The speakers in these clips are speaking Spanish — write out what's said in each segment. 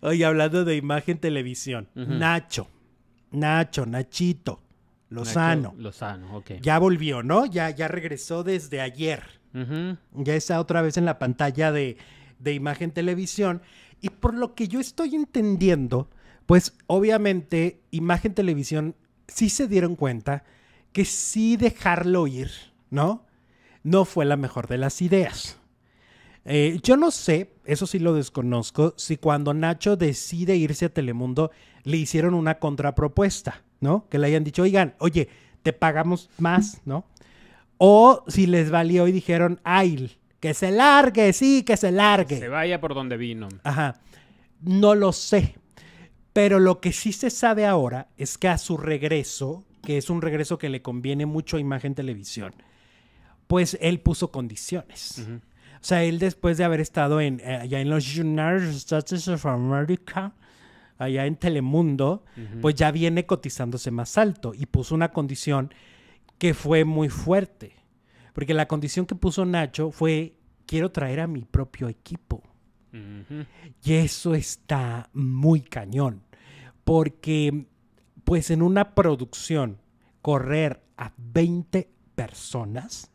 Oye, hablando de imagen televisión, Nacho, Nacho, Nachito, Lozano. Lozano, Ya volvió, ¿no? Ya, ya regresó desde ayer. Ya está otra vez en la pantalla de, de imagen televisión. Y por lo que yo estoy entendiendo, pues obviamente imagen televisión sí se dieron cuenta que sí dejarlo ir, ¿no? No fue la mejor de las ideas. Eh, yo no sé, eso sí lo desconozco, si cuando Nacho decide irse a Telemundo le hicieron una contrapropuesta, ¿no? Que le hayan dicho, oigan, oye, te pagamos más, ¿no? O si les valió y dijeron, ay, que se largue, sí, que se largue. Se vaya por donde vino. Ajá. No lo sé. Pero lo que sí se sabe ahora es que a su regreso, que es un regreso que le conviene mucho a Imagen Televisión, pues él puso condiciones. O sea, él después de haber estado en, eh, allá en los United States of America, allá en Telemundo, pues ya viene cotizándose más alto y puso una condición que fue muy fuerte. Porque la condición que puso Nacho fue, quiero traer a mi propio equipo. Y eso está muy cañón. Porque, pues en una producción, correr a 20 personas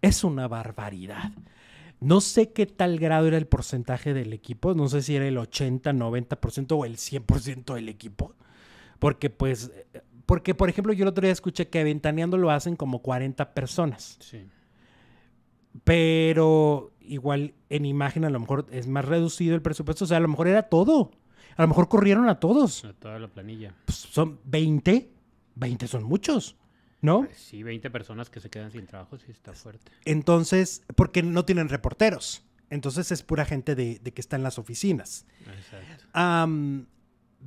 es una barbaridad. No sé qué tal grado era el porcentaje del equipo, no sé si era el 80, 90% o el 100% del equipo, porque pues, porque por ejemplo yo el otro día escuché que ventaneando lo hacen como 40 personas. Sí. Pero igual en imagen a lo mejor es más reducido el presupuesto, o sea, a lo mejor era todo. A lo mejor corrieron a todos. A toda la planilla. Pues son 20, 20 son muchos. ¿no? Ah, sí, 20 personas que se quedan sin trabajo, sí está fuerte. Entonces, porque no tienen reporteros. Entonces es pura gente de, que está en las oficinas. Exacto.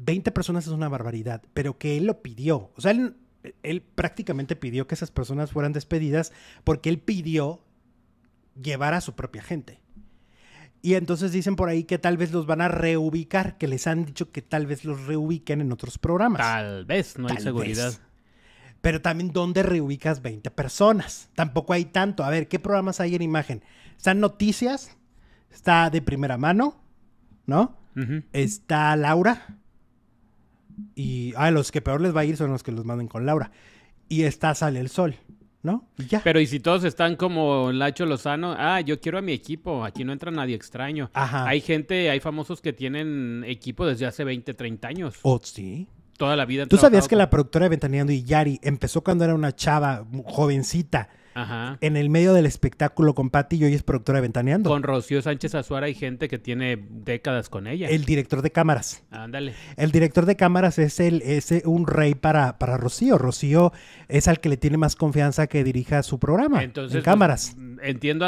20 personas es una barbaridad, pero que él lo pidió. O sea, él, prácticamente pidió que esas personas fueran despedidas porque él pidió llevar a su propia gente. Y entonces dicen por ahí que tal vez los van a reubicar, que les han dicho que tal vez los reubiquen en otros programas. Tal vez, no hay seguridad pero también dónde reubicas 20 personas. Tampoco hay tanto. A ver, ¿qué programas hay en imagen? Están noticias, está de primera mano, ¿no? Está Laura. Y a ah, los que peor les va a ir son los que los manden con Laura. Y está Sale el Sol, ¿no? ya. Pero y si todos están como Lacho Lozano, ah, yo quiero a mi equipo, aquí no entra nadie extraño. Ajá. Hay gente, hay famosos que tienen equipo desde hace 20, 30 años. Oh, sí toda la vida. ¿Tú sabías que la productora de Ventaneando y Yari empezó cuando era una chava jovencita? En el medio del espectáculo con Pati y hoy es productora de Ventaneando. Con Rocío Sánchez Azuara y gente que tiene décadas con ella. El director de cámaras. Ándale. El director de cámaras es, el, es un rey para, para Rocío. Rocío es al que le tiene más confianza que dirija su programa. Entonces, pues, cámaras. entiendo